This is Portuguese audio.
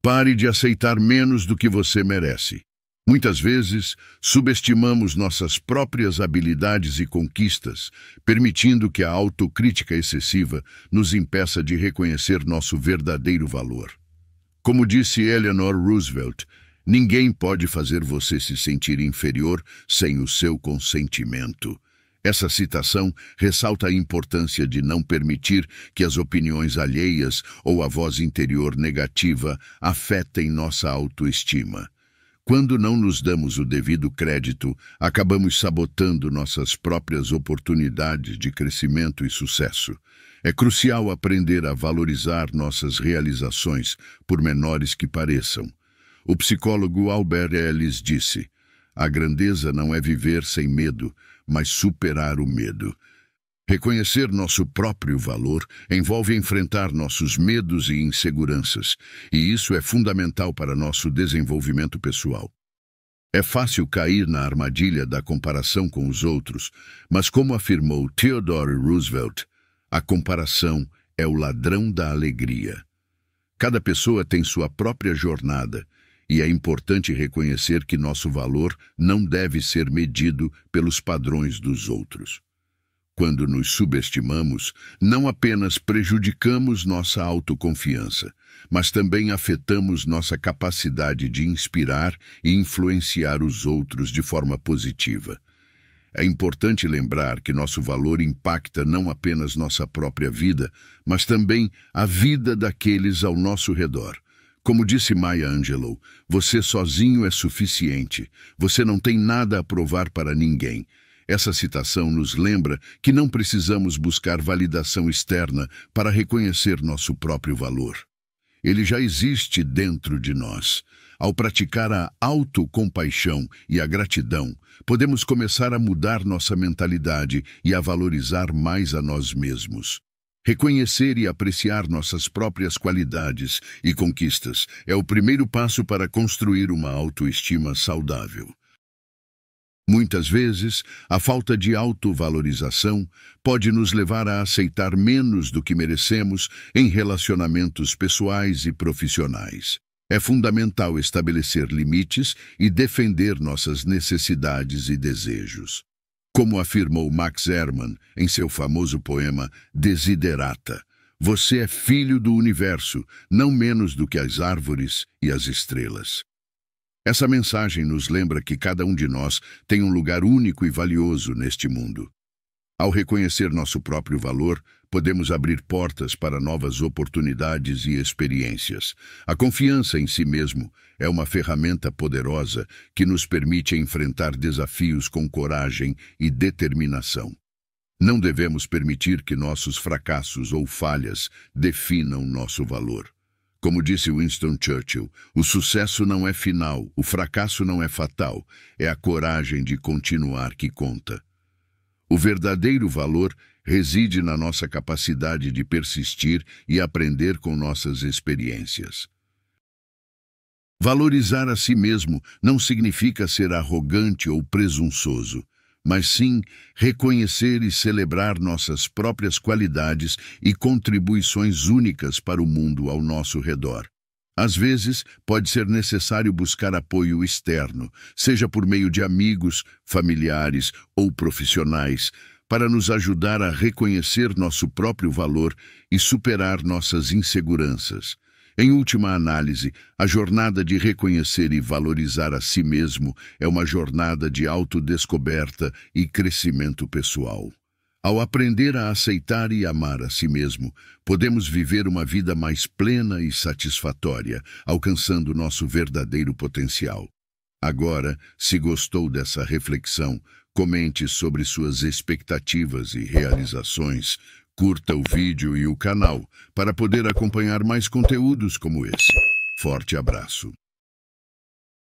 Pare de aceitar menos do que você merece. Muitas vezes, subestimamos nossas próprias habilidades e conquistas, permitindo que a autocrítica excessiva nos impeça de reconhecer nosso verdadeiro valor. Como disse Eleanor Roosevelt, ninguém pode fazer você se sentir inferior sem o seu consentimento. Essa citação ressalta a importância de não permitir que as opiniões alheias ou a voz interior negativa afetem nossa autoestima. Quando não nos damos o devido crédito, acabamos sabotando nossas próprias oportunidades de crescimento e sucesso. É crucial aprender a valorizar nossas realizações, por menores que pareçam. O psicólogo Albert Ellis disse, a grandeza não é viver sem medo, mas superar o medo. Reconhecer nosso próprio valor envolve enfrentar nossos medos e inseguranças, e isso é fundamental para nosso desenvolvimento pessoal. É fácil cair na armadilha da comparação com os outros, mas como afirmou Theodore Roosevelt, a comparação é o ladrão da alegria. Cada pessoa tem sua própria jornada e é importante reconhecer que nosso valor não deve ser medido pelos padrões dos outros. Quando nos subestimamos, não apenas prejudicamos nossa autoconfiança, mas também afetamos nossa capacidade de inspirar e influenciar os outros de forma positiva. É importante lembrar que nosso valor impacta não apenas nossa própria vida, mas também a vida daqueles ao nosso redor como disse Maya Angelou, você sozinho é suficiente. Você não tem nada a provar para ninguém. Essa citação nos lembra que não precisamos buscar validação externa para reconhecer nosso próprio valor. Ele já existe dentro de nós. Ao praticar a autocompaixão e a gratidão, podemos começar a mudar nossa mentalidade e a valorizar mais a nós mesmos. Reconhecer e apreciar nossas próprias qualidades e conquistas é o primeiro passo para construir uma autoestima saudável. Muitas vezes, a falta de autovalorização pode nos levar a aceitar menos do que merecemos em relacionamentos pessoais e profissionais. É fundamental estabelecer limites e defender nossas necessidades e desejos. Como afirmou Max Hermann em seu famoso poema Desiderata, você é filho do universo, não menos do que as árvores e as estrelas. Essa mensagem nos lembra que cada um de nós tem um lugar único e valioso neste mundo. Ao reconhecer nosso próprio valor, podemos abrir portas para novas oportunidades e experiências. A confiança em si mesmo é uma ferramenta poderosa que nos permite enfrentar desafios com coragem e determinação. Não devemos permitir que nossos fracassos ou falhas definam nosso valor. Como disse Winston Churchill, o sucesso não é final, o fracasso não é fatal, é a coragem de continuar que conta. O verdadeiro valor reside na nossa capacidade de persistir e aprender com nossas experiências. Valorizar a si mesmo não significa ser arrogante ou presunçoso, mas sim reconhecer e celebrar nossas próprias qualidades e contribuições únicas para o mundo ao nosso redor. Às vezes, pode ser necessário buscar apoio externo, seja por meio de amigos, familiares ou profissionais, para nos ajudar a reconhecer nosso próprio valor e superar nossas inseguranças. Em última análise, a jornada de reconhecer e valorizar a si mesmo é uma jornada de autodescoberta e crescimento pessoal. Ao aprender a aceitar e amar a si mesmo, podemos viver uma vida mais plena e satisfatória, alcançando nosso verdadeiro potencial. Agora, se gostou dessa reflexão, Comente sobre suas expectativas e realizações. Curta o vídeo e o canal para poder acompanhar mais conteúdos como esse. Forte abraço!